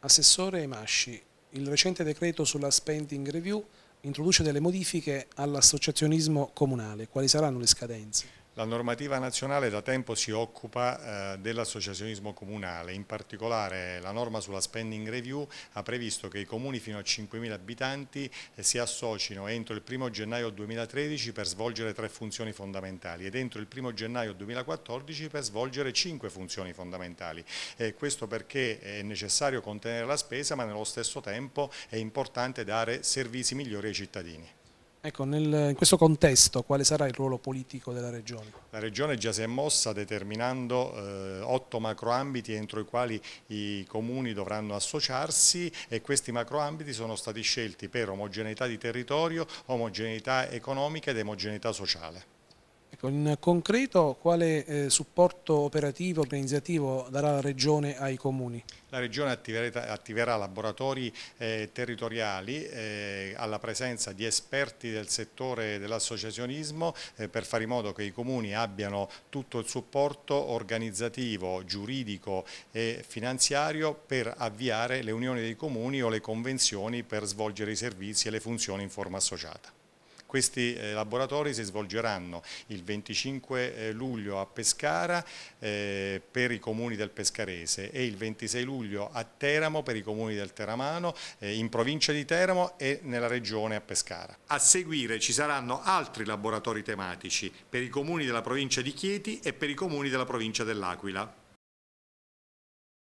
Assessore Masci, il recente decreto sulla spending review introduce delle modifiche all'associazionismo comunale. Quali saranno le scadenze? La normativa nazionale da tempo si occupa eh, dell'associazionismo comunale, in particolare la norma sulla spending review ha previsto che i comuni fino a 5.000 abitanti eh, si associino entro il 1 gennaio 2013 per svolgere tre funzioni fondamentali e entro il 1 gennaio 2014 per svolgere cinque funzioni fondamentali. Eh, questo perché è necessario contenere la spesa ma nello stesso tempo è importante dare servizi migliori ai cittadini. Ecco, nel, in questo contesto quale sarà il ruolo politico della Regione? La Regione già si è mossa determinando eh, otto macroambiti entro i quali i comuni dovranno associarsi e questi macroambiti sono stati scelti per omogeneità di territorio, omogeneità economica ed omogeneità sociale. In concreto quale eh, supporto operativo, organizzativo darà la Regione ai comuni? La Regione attiverà, attiverà laboratori eh, territoriali eh, alla presenza di esperti del settore dell'associazionismo eh, per fare in modo che i comuni abbiano tutto il supporto organizzativo, giuridico e finanziario per avviare le unioni dei comuni o le convenzioni per svolgere i servizi e le funzioni in forma associata. Questi eh, laboratori si svolgeranno il 25 eh, luglio a Pescara eh, per i comuni del Pescarese e il 26 luglio a Teramo per i comuni del Teramano, eh, in provincia di Teramo e nella regione a Pescara. A seguire ci saranno altri laboratori tematici per i comuni della provincia di Chieti e per i comuni della provincia dell'Aquila.